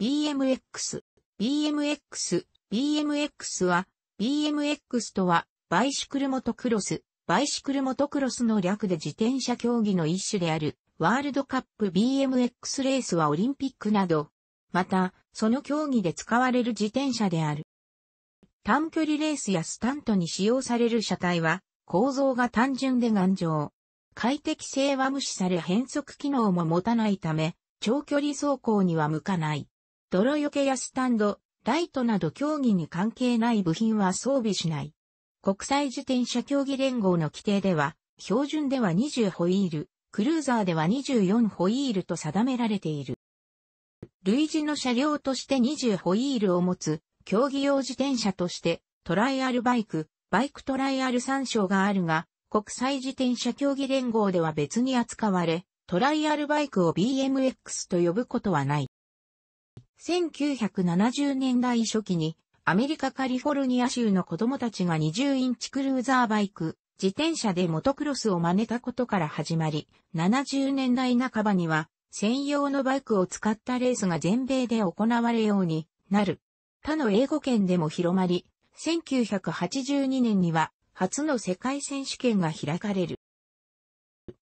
BMX、BMX、BMX は、BMX とは、バイシクルモトクロス、バイシクルモトクロスの略で自転車競技の一種である、ワールドカップ BMX レースはオリンピックなど、また、その競技で使われる自転車である。短距離レースやスタントに使用される車体は、構造が単純で頑丈。快適性は無視され変速機能も持たないため、長距離走行には向かない。泥除けやスタンド、ライトなど競技に関係ない部品は装備しない。国際自転車競技連合の規定では、標準では20ホイール、クルーザーでは24ホイールと定められている。類似の車両として20ホイールを持つ、競技用自転車として、トライアルバイク、バイクトライアル参照があるが、国際自転車競技連合では別に扱われ、トライアルバイクを BMX と呼ぶことはない。1970年代初期にアメリカカリフォルニア州の子供たちが20インチクルーザーバイク、自転車でモトクロスを真似たことから始まり、70年代半ばには専用のバイクを使ったレースが全米で行われようになる。他の英語圏でも広まり、1982年には初の世界選手権が開かれる。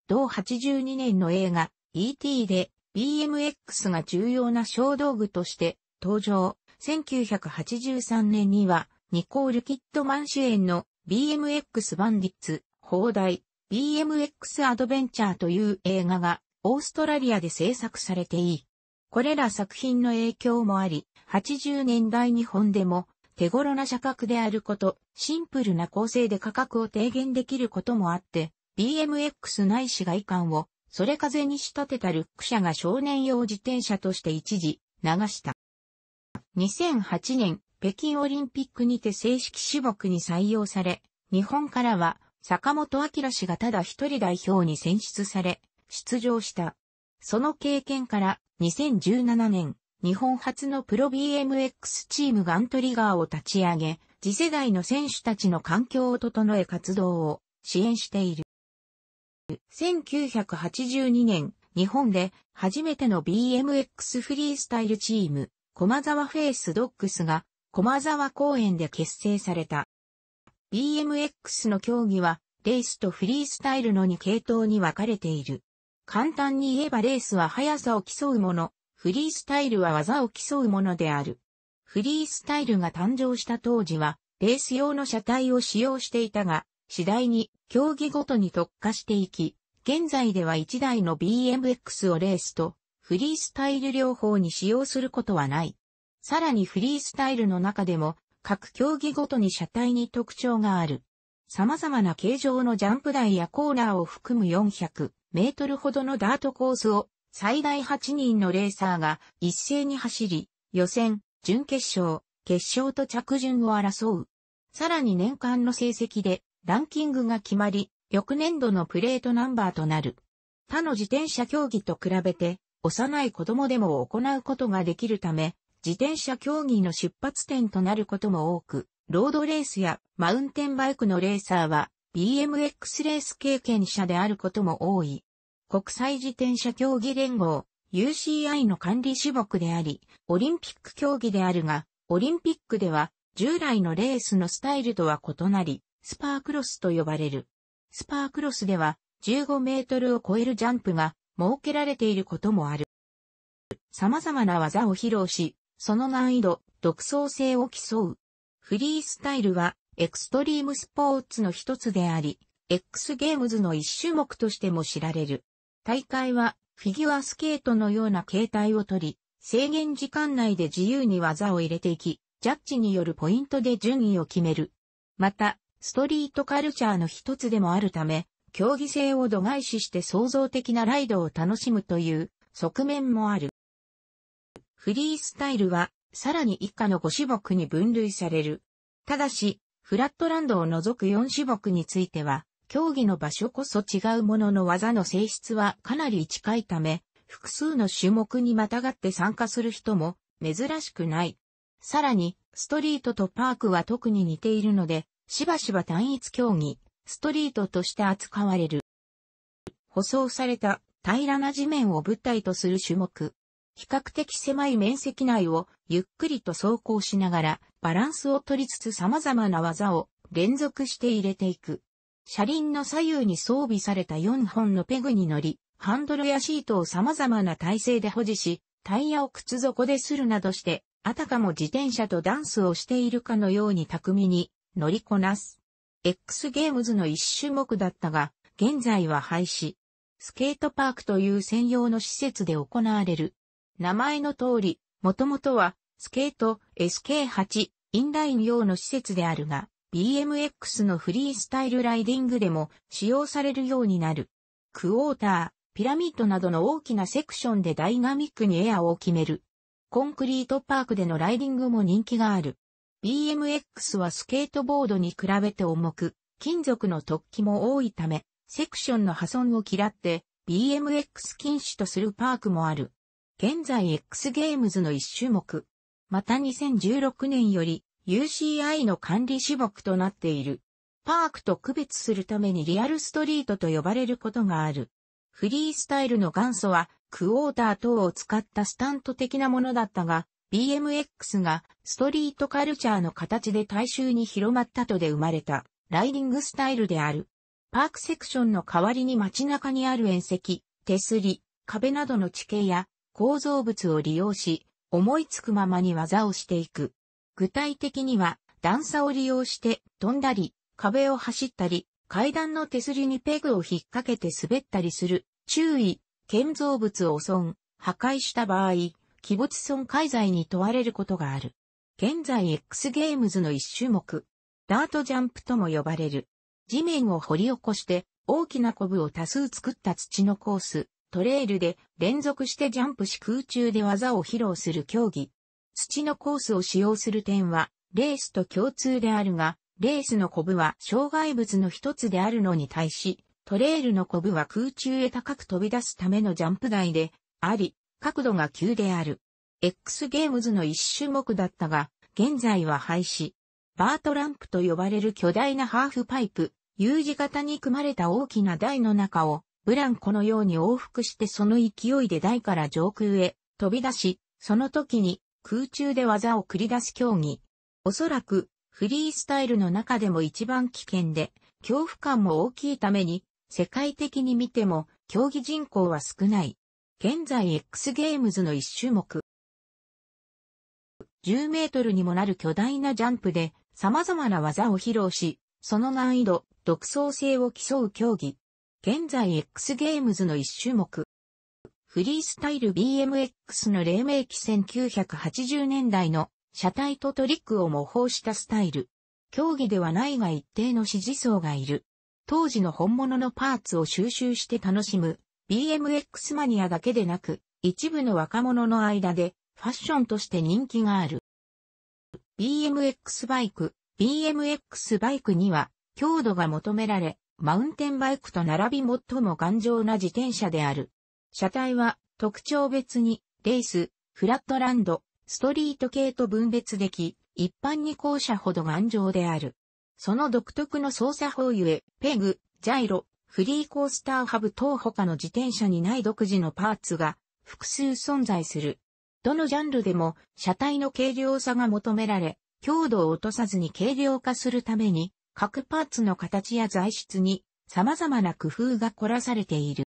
同82年の映画 E.T. で BMX が重要な小道具として登場。1983年には、ニコール・キッドマン主演の BMX バンディッツ、放題、BMX アドベンチャーという映画がオーストラリアで制作されていい。これら作品の影響もあり、80年代日本でも手頃な社格であること、シンプルな構成で価格を低減できることもあって、BMX ない市外観をそれ風に仕立てたルック車が少年用自転車として一時流した。2008年、北京オリンピックにて正式種目に採用され、日本からは坂本明氏がただ一人代表に選出され、出場した。その経験から2017年、日本初のプロ BMX チームガントリガーを立ち上げ、次世代の選手たちの環境を整え活動を支援している。1982年、日本で初めての BMX フリースタイルチーム、駒沢フェイスドッグスが駒沢公園で結成された。BMX の競技は、レースとフリースタイルの2系統に分かれている。簡単に言えばレースは速さを競うもの、フリースタイルは技を競うものである。フリースタイルが誕生した当時は、レース用の車体を使用していたが、次第に競技ごとに特化していき、現在では1台の BMX をレースとフリースタイル両方に使用することはない。さらにフリースタイルの中でも各競技ごとに車体に特徴がある。様々な形状のジャンプ台やコーナーを含む400メートルほどのダートコースを最大8人のレーサーが一斉に走り、予選、準決勝、決勝と着順を争う。さらに年間の成績でランキングが決まり、翌年度のプレートナンバーとなる。他の自転車競技と比べて、幼い子供でも行うことができるため、自転車競技の出発点となることも多く、ロードレースやマウンテンバイクのレーサーは BMX レース経験者であることも多い。国際自転車競技連合 UCI の管理種目であり、オリンピック競技であるが、オリンピックでは従来のレースのスタイルとは異なり、スパークロスと呼ばれる。スパークロスでは15メートルを超えるジャンプが設けられていることもある。様々な技を披露し、その難易度、独創性を競う。フリースタイルはエクストリームスポーツの一つであり、X ゲームズの一種目としても知られる。大会はフィギュアスケートのような形態をとり、制限時間内で自由に技を入れていき、ジャッジによるポイントで順位を決める。また、ストリートカルチャーの一つでもあるため、競技性を度外視して創造的なライドを楽しむという側面もある。フリースタイルは、さらに以下の5種目に分類される。ただし、フラットランドを除く4種目については、競技の場所こそ違うものの技の性質はかなり近いため、複数の種目にまたがって参加する人も珍しくない。さらに、ストリートとパークは特に似ているので、しばしば単一競技、ストリートとして扱われる。舗装された平らな地面を舞台とする種目。比較的狭い面積内をゆっくりと走行しながらバランスを取りつつ様々な技を連続して入れていく。車輪の左右に装備された4本のペグに乗り、ハンドルやシートを様々な体勢で保持し、タイヤを靴底でするなどして、あたかも自転車とダンスをしているかのように巧みに乗りこなす。X ゲームズの一種目だったが、現在は廃止。スケートパークという専用の施設で行われる。名前の通り、もともとは、スケート SK8 インライン用の施設であるが、BMX のフリースタイルライディングでも使用されるようになる。クォーター、ピラミッドなどの大きなセクションでダイナミックにエアを決める。コンクリートパークでのライディングも人気がある。BMX はスケートボードに比べて重く、金属の突起も多いため、セクションの破損を嫌って BMX 禁止とするパークもある。現在 X ゲームズの一種目。また2016年より UCI の管理種目となっている。パークと区別するためにリアルストリートと呼ばれることがある。フリースタイルの元祖はクォーター等を使ったスタント的なものだったが、BMX がストリートカルチャーの形で大衆に広まったとで生まれたライディングスタイルである。パークセクションの代わりに街中にある縁石、手すり、壁などの地形や構造物を利用し、思いつくままに技をしていく。具体的には段差を利用して飛んだり、壁を走ったり、階段の手すりにペグを引っ掛けて滑ったりする、注意、建造物を損、破壊した場合、器物損壊罪に問われることがある。現在 X ゲームズの一種目、ダートジャンプとも呼ばれる。地面を掘り起こして大きなコブを多数作った土のコース、トレイルで連続してジャンプし空中で技を披露する競技。土のコースを使用する点は、レースと共通であるが、レースのコブは障害物の一つであるのに対し、トレイルのコブは空中へ高く飛び出すためのジャンプ台であり、角度が急である。X ゲームズの一種目だったが、現在は廃止。バートランプと呼ばれる巨大なハーフパイプ、U 字型に組まれた大きな台の中を、ブランコのように往復してその勢いで台から上空へ飛び出し、その時に空中で技を繰り出す競技。おそらく、フリースタイルの中でも一番危険で、恐怖感も大きいために、世界的に見ても、競技人口は少ない。現在 X ゲームズの一種目。10メートルにもなる巨大なジャンプで様々な技を披露し、その難易度、独創性を競う競技。現在 X ゲームズの一種目。フリースタイル BMX の黎明期1980年代の車体とトリックを模倣したスタイル。競技ではないが一定の支持層がいる。当時の本物のパーツを収集して楽しむ BMX マニアだけでなく、一部の若者の間でファッションとして人気がある。BMX バイク、BMX バイクには強度が求められ、マウンテンバイクと並び最も頑丈な自転車である。車体は特徴別にレース、フラットランド、ストリート系と分別でき、一般に後者ほど頑丈である。その独特の操作法ゆえ、ペグ、ジャイロ、フリーコースターハブ等他の自転車にない独自のパーツが複数存在する。どのジャンルでも車体の軽量さが求められ、強度を落とさずに軽量化するために、各パーツの形や材質に様々な工夫が凝らされている。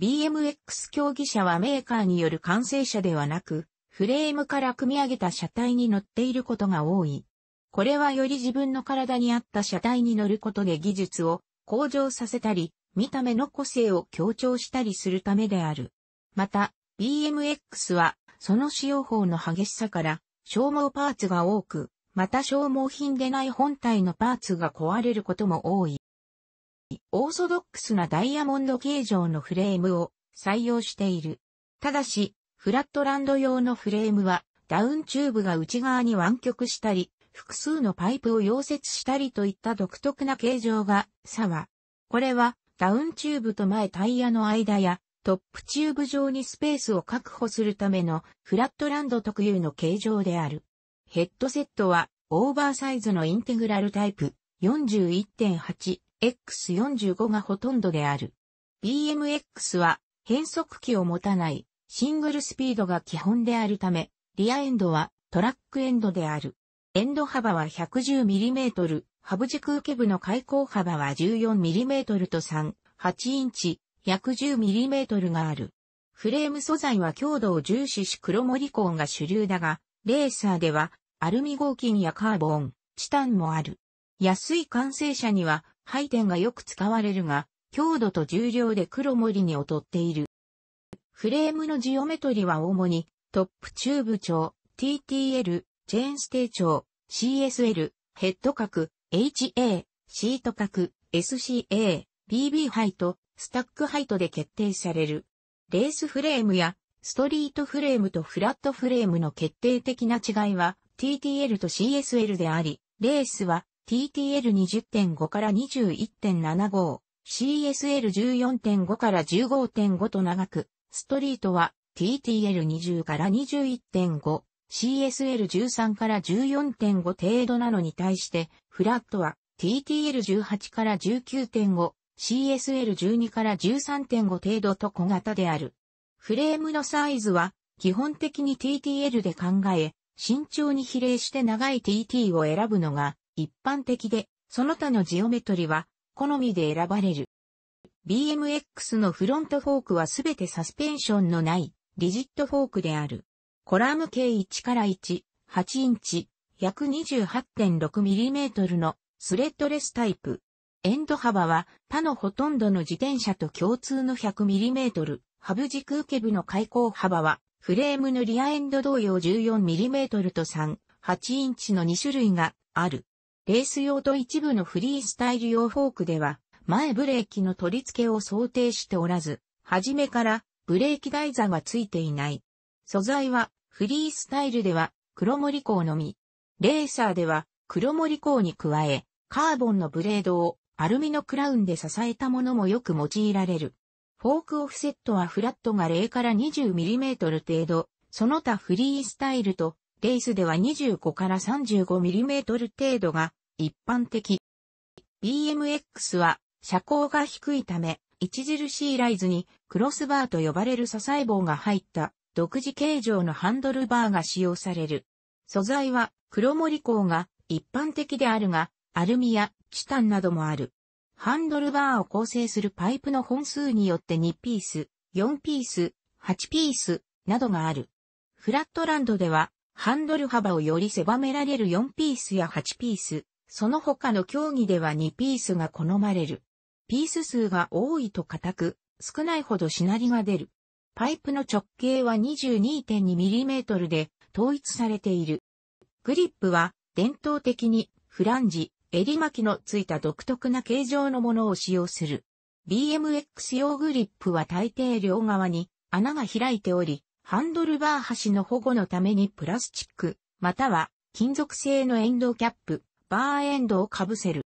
BMX 競技者はメーカーによる完成車ではなく、フレームから組み上げた車体に乗っていることが多い。これはより自分の体に合った車体に乗ることで技術を向上させたり、見た目の個性を強調したりするためである。また、BMX は、その使用法の激しさから、消耗パーツが多く、また消耗品でない本体のパーツが壊れることも多い。オーソドックスなダイヤモンド形状のフレームを採用している。ただし、フラットランド用のフレームは、ダウンチューブが内側に湾曲したり、複数のパイプを溶接したりといった独特な形状が、差は、これは、ダウンチューブと前タイヤの間や、トップチューブ上にスペースを確保するためのフラットランド特有の形状である。ヘッドセットはオーバーサイズのインテグラルタイプ 41.8X45 がほとんどである。BMX は変速機を持たないシングルスピードが基本であるため、リアエンドはトラックエンドである。エンド幅は 110mm、ハブ軸受け部の開口幅は 14mm と3、8インチ、1 10mm がある。フレーム素材は強度を重視し黒森コンが主流だが、レーサーではアルミ合金やカーボン、チタンもある。安い完成車には配点がよく使われるが、強度と重量で黒森に劣っている。フレームのジオメトリは主にトップチューブ長 TTL チェーンステー長、CSL、ヘッド角、HA、シート角、SCA、BB ハイト、スタックハイトで決定される。レースフレームやストリートフレームとフラットフレームの決定的な違いは TTL と CSL であり、レースは TTL20.5 から21.75、CSL14.5 から15.5と長く、ストリートは TTL20 から21.5、CSL13 から14.5程度なのに対して、フラットは TTL18 から19.5、CSL12 から13.5程度と小型である。フレームのサイズは、基本的に TTL で考え、慎重に比例して長い TT を選ぶのが一般的で、その他のジオメトリは好みで選ばれる。BMX のフロントフォークはすべてサスペンションのないリジットフォークである。コラム径1から1、8インチ、約 28.6mm のスレッドレスタイプ。エンド幅は他のほとんどの自転車と共通の 100mm。ハブ軸受け部の開口幅はフレームのリアエンド同様 14mm と3、8インチの2種類がある。レース用と一部のフリースタイル用フォークでは前ブレーキの取り付けを想定しておらず、初めからブレーキ台座がついていない。素材は、フリースタイルでは、黒森鋼のみ。レーサーでは、黒森鋼に加え、カーボンのブレードをアルミのクラウンで支えたものもよく用いられる。フォークオフセットはフラットが0から 20mm 程度、その他フリースタイルと、レースでは25から 35mm 程度が一般的。BMX は車高が低いため、著しいライズにクロスバーと呼ばれる支え棒が入った独自形状のハンドルバーが使用される。素材は黒森鋼が一般的であるが、アルミやチタンなどもある。ハンドルバーを構成するパイプの本数によって2ピース、4ピース、8ピースなどがある。フラットランドでは、ハンドル幅をより狭められる4ピースや8ピース、その他の競技では2ピースが好まれる。ピース数が多いと硬く、少ないほどしなりが出る。パイプの直径は 22.2mm で統一されている。グリップは伝統的にフランジ、襟巻きのついた独特な形状のものを使用する。BMX 用グリップは大抵両側に穴が開いており、ハンドルバー端の保護のためにプラスチック、または金属製のエンドキャップ、バーエンドをかぶせる。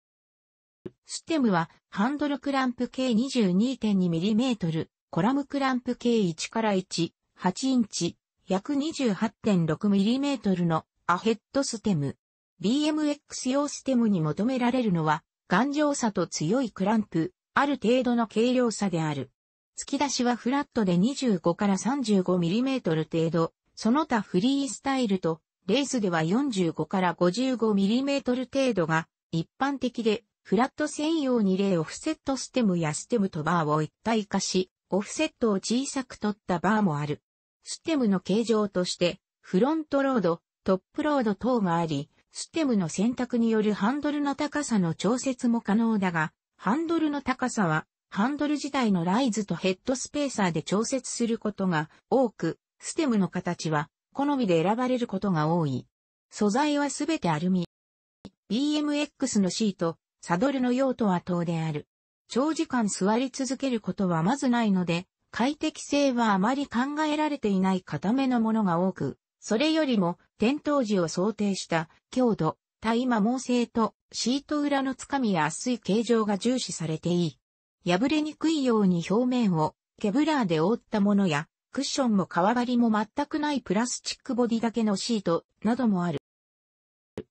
ステムはハンドルクランプ径 22.2mm、コラムクランプ計1から1、8インチ、約 28.6mm のアヘッドステム。BMX 用ステムに求められるのは、頑丈さと強いクランプ、ある程度の軽量さである。突き出しはフラットで25から 35mm 程度、その他フリースタイルと、レースでは45から 55mm 程度が一般的で、フラット専用に例オフセットステムやステムとバーを一体化し、オフセットを小さく取ったバーもある。ステムの形状として、フロントロード、トップロード等があり、ステムの選択によるハンドルの高さの調節も可能だが、ハンドルの高さは、ハンドル自体のライズとヘッドスペーサーで調節することが多く、ステムの形は好みで選ばれることが多い。素材はすべてアルミ。BMX のシート、サドルの用途は等である。長時間座り続けることはまずないので、快適性はあまり考えられていない固めのものが多く、それよりも、転倒時を想定した、強度、対摩耗性と、シート裏のつかみや厚い形状が重視されていい。破れにくいように表面を、ケブラーで覆ったものや、クッションも革張りも全くないプラスチックボディだけのシートなどもある。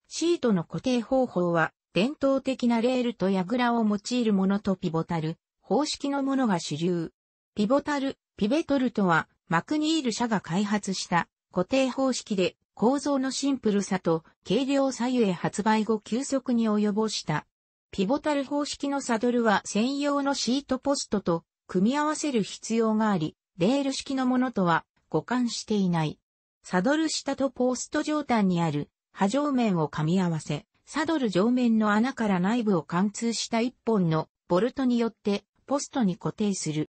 シートの固定方法は伝統的なレールと櫓を用いるものとピボタル、方式のものが主流。ピボタル、ピベトルとは、マクニール社が開発した固定方式で構造のシンプルさと軽量左右へ発売後急速に及ぼした。ピボタル方式のサドルは専用のシートポストと組み合わせる必要があり、レール式のものとは互換していない。サドル下とポースト上端にある波状面を噛み合わせ、サドル上面の穴から内部を貫通した一本のボルトによってポストに固定する。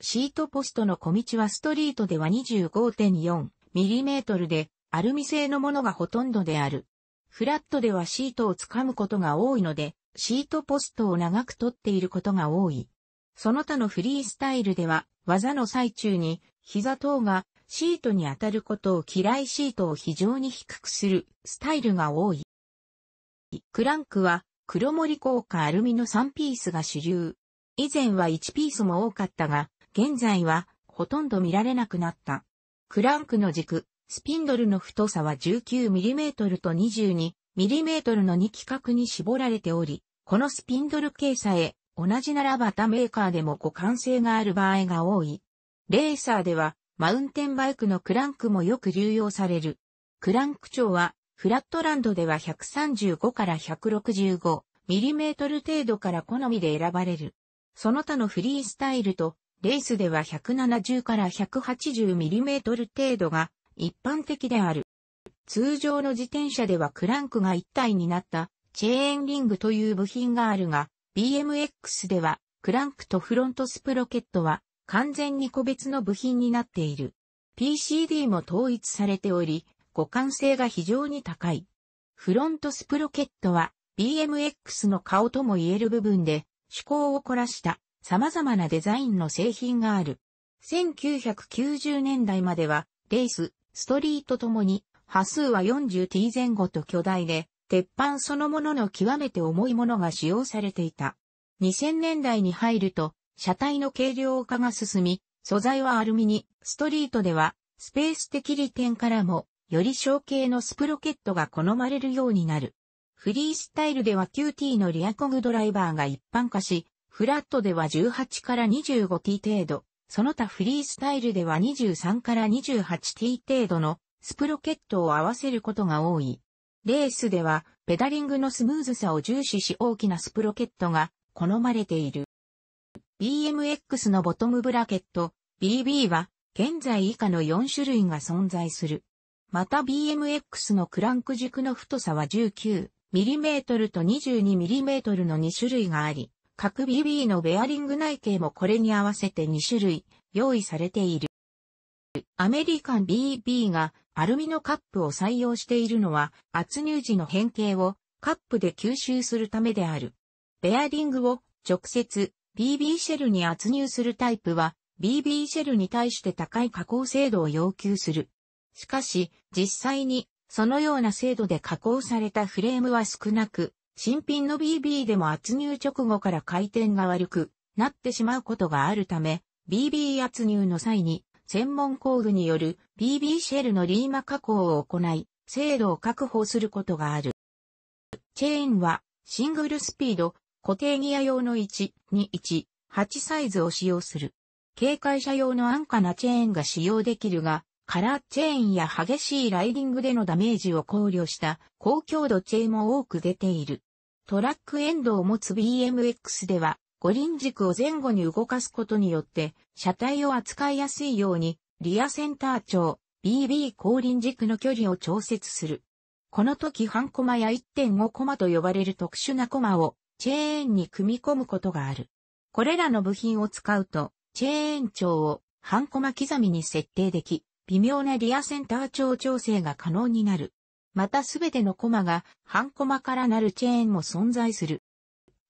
シートポストの小道はストリートでは 25.4mm でアルミ製のものがほとんどである。フラットではシートを掴むことが多いので、シートポストを長く取っていることが多い。その他のフリースタイルでは、技の最中に、膝等がシートに当たることを嫌いシートを非常に低くするスタイルが多い。クランクは黒森効果アルミの3ピースが主流。以前は1ピースも多かったが、現在はほとんど見られなくなった。クランクの軸、スピンドルの太さは 19mm と 22mm の2規格に絞られており、このスピンドル計さえ同じならば他メーカーでも互換性がある場合が多い。レーサーではマウンテンバイクのクランクもよく流用される。クランク長はフラットランドでは135から165ミリメートル程度から好みで選ばれる。その他のフリースタイルとレースでは170から180ミリメートル程度が一般的である。通常の自転車ではクランクが一体になったチェーンリングという部品があるが、BMX ではクランクとフロントスプロケットは完全に個別の部品になっている。PCD も統一されており、互換性が非常に高い。フロントスプロケットは BMX の顔とも言える部分で趣向を凝らした様々なデザインの製品がある。1990年代まではレース、ストリートともに波数は 40t 前後と巨大で鉄板そのものの極めて重いものが使用されていた。2000年代に入ると車体の軽量化が進み、素材はアルミに、ストリートではスペース的利点からもより小型のスプロケットが好まれるようになる。フリースタイルでは QT のリアコグドライバーが一般化し、フラットでは18から 25T 程度、その他フリースタイルでは23から 28T 程度のスプロケットを合わせることが多い。レースでは、ペダリングのスムーズさを重視し大きなスプロケットが好まれている。BMX のボトムブラケット、BB は、現在以下の4種類が存在する。また BMX のクランク軸の太さは 19mm と 22mm の2種類があり、各 BB のベアリング内径もこれに合わせて2種類用意されている。アメリカン BB がアルミのカップを採用しているのは圧入時の変形をカップで吸収するためである。ベアリングを直接 BB シェルに圧入するタイプは BB シェルに対して高い加工精度を要求する。しかし、実際に、そのような精度で加工されたフレームは少なく、新品の BB でも圧入直後から回転が悪くなってしまうことがあるため、BB 圧入の際に、専門工具による BB シェルのリーマ加工を行い、精度を確保することがある。チェーンは、シングルスピード、固定ギア用の1、2、1、8サイズを使用する。軽快車用の安価なチェーンが使用できるが、カラーチェーンや激しいライディングでのダメージを考慮した高強度チェーンも多く出ている。トラックエンドを持つ BMX では、五輪軸を前後に動かすことによって、車体を扱いやすいように、リアセンター長、BB 後輪軸の距離を調節する。この時半コマや1.5コマと呼ばれる特殊なコマをチェーンに組み込むことがある。これらの部品を使うと、チェーン長を半コマ刻みに設定でき、微妙なリアセンター長調整が可能になる。またすべてのコマが半コマからなるチェーンも存在する。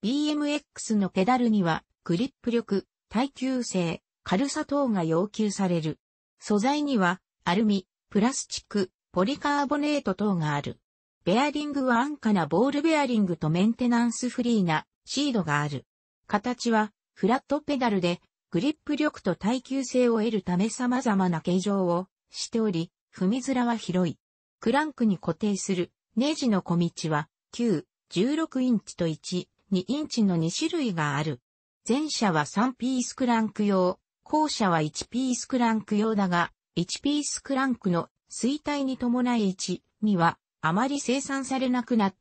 BMX のペダルにはグリップ力、耐久性、軽さ等が要求される。素材にはアルミ、プラスチック、ポリカーボネート等がある。ベアリングは安価なボールベアリングとメンテナンスフリーなシードがある。形はフラットペダルでグリップ力と耐久性を得るため様々な形状をしており、踏み面は広い。クランクに固定するネジの小道は9、16インチと1、2インチの2種類がある。前者は3ピースクランク用、後者は1ピースクランク用だが、1ピースクランクの衰退に伴い1、2はあまり生産されなくなっ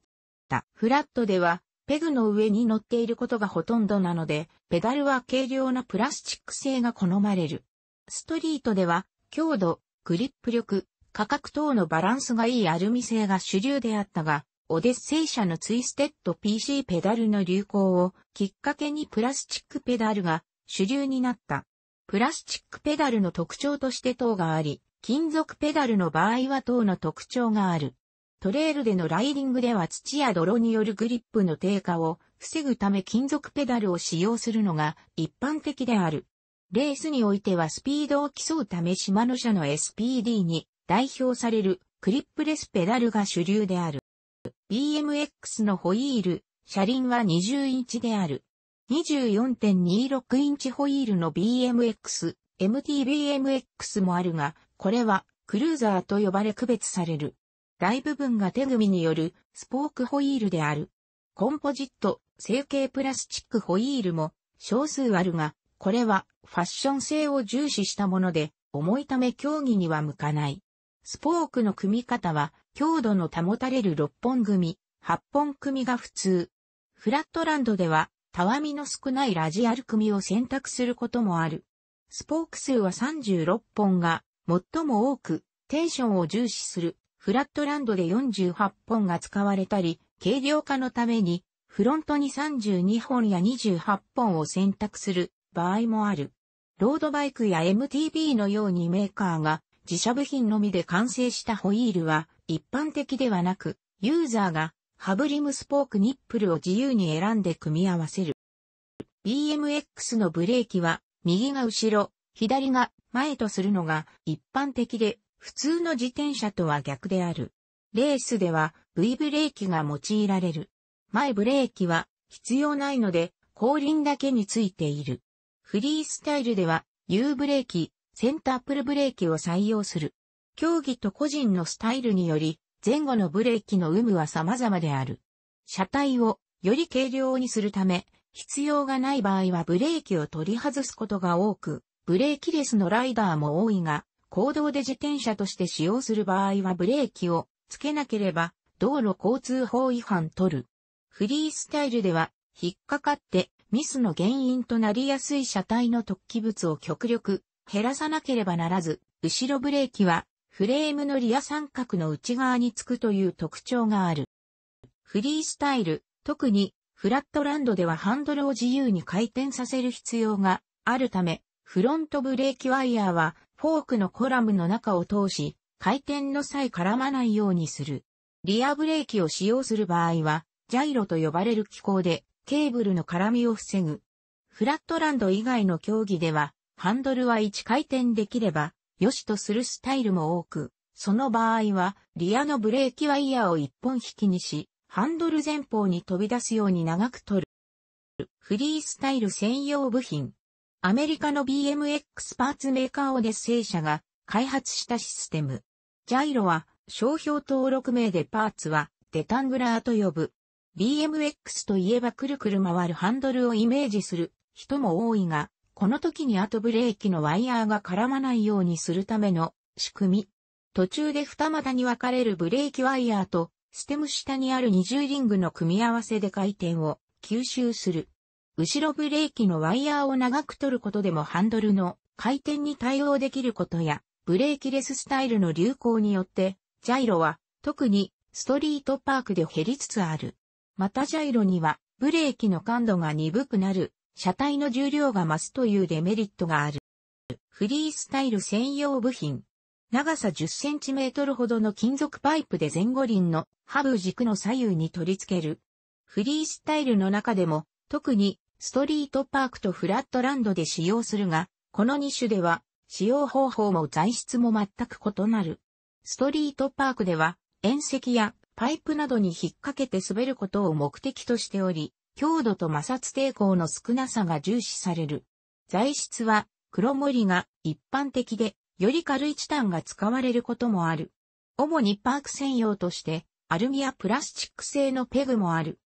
た。フラットではペグの上に乗っていることがほとんどなので、ペダルは軽量なプラスチック製が好まれる。ストリートでは、強度、グリップ力、価格等のバランスがいいアルミ製が主流であったが、オデッセイ社のツイステッド PC ペダルの流行をきっかけにプラスチックペダルが主流になった。プラスチックペダルの特徴として等があり、金属ペダルの場合は等の特徴がある。トレイルでのライディングでは土や泥によるグリップの低下を防ぐため金属ペダルを使用するのが一般的である。レースにおいてはスピードを競うため島の社の SPD に代表されるクリップレスペダルが主流である。BMX のホイール、車輪は20インチである。24.26インチホイールの BMX、MTBMX もあるが、これはクルーザーと呼ばれ区別される。大部分が手組によるスポークホイールである。コンポジット、成形プラスチックホイールも少数あるが、これはファッション性を重視したもので、重いため競技には向かない。スポークの組み方は、強度の保たれる6本組、8本組が普通。フラットランドでは、たわみの少ないラジアル組を選択することもある。スポーク数は36本が最も多く、テンションを重視するフラットランドで48本が使われたり、軽量化のために、フロントに32本や28本を選択する場合もある。ロードバイクや MTB のようにメーカーが自社部品のみで完成したホイールは一般的ではなく、ユーザーがハブリムスポークニップルを自由に選んで組み合わせる。BMX のブレーキは右が後ろ、左が前とするのが一般的で、普通の自転車とは逆である。レースでは V ブレーキが用いられる。前ブレーキは必要ないので後輪だけについている。フリースタイルでは U ブレーキ、センタープルブレーキを採用する。競技と個人のスタイルにより前後のブレーキの有無は様々である。車体をより軽量にするため、必要がない場合はブレーキを取り外すことが多く、ブレーキレスのライダーも多いが、公道で自転車として使用する場合はブレーキをつけなければ道路交通法違反取る。フリースタイルでは引っかかってミスの原因となりやすい車体の突起物を極力減らさなければならず、後ろブレーキはフレームのリア三角の内側につくという特徴がある。フリースタイル、特にフラットランドではハンドルを自由に回転させる必要があるため、フロントブレーキワイヤーはフォークのコラムの中を通し、回転の際絡まないようにする。リアブレーキを使用する場合は、ジャイロと呼ばれる機構で、ケーブルの絡みを防ぐ。フラットランド以外の競技では、ハンドルは1回転できれば、良しとするスタイルも多く、その場合は、リアのブレーキワイヤーを1本引きにし、ハンドル前方に飛び出すように長く取る。フリースタイル専用部品。アメリカの BMX パーツメーカーオデッセイ社が開発したシステム。ジャイロは商標登録名でパーツはデタングラーと呼ぶ。BMX といえばくるくる回るハンドルをイメージする人も多いが、この時に後ブレーキのワイヤーが絡まないようにするための仕組み。途中で二股に分かれるブレーキワイヤーとステム下にある二重リングの組み合わせで回転を吸収する。後ろブレーキのワイヤーを長く取ることでもハンドルの回転に対応できることや、ブレーキレススタイルの流行によって、ジャイロは特にストリートパークで減りつつある。またジャイロにはブレーキの感度が鈍くなる、車体の重量が増すというデメリットがある。フリースタイル専用部品。長さ1 0トルほどの金属パイプで前後輪のハブ軸の左右に取り付ける。フリースタイルの中でも特にストリートパークとフラットランドで使用するが、この2種では、使用方法も材質も全く異なる。ストリートパークでは、縁石やパイプなどに引っ掛けて滑ることを目的としており、強度と摩擦抵抗の少なさが重視される。材質は黒森が一般的で、より軽いチタンが使われることもある。主にパーク専用として、アルミやプラスチック製のペグもある。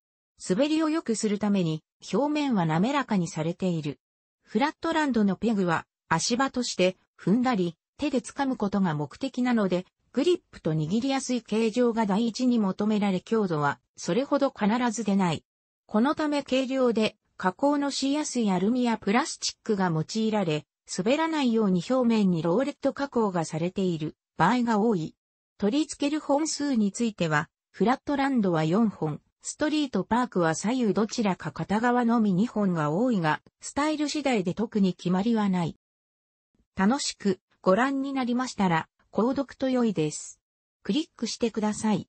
滑りを良くするために、表面は滑らかにされている。フラットランドのペグは足場として踏んだり手で掴むことが目的なのでグリップと握りやすい形状が第一に求められ強度はそれほど必ずでない。このため軽量で加工のしやすいアルミやプラスチックが用いられ滑らないように表面にローレット加工がされている場合が多い。取り付ける本数についてはフラットランドは4本、ストリートパークは左右どちらか片側のみ2本が多いが、スタイル次第で特に決まりはない。楽しくご覧になりましたら、購読と良いです。クリックしてください。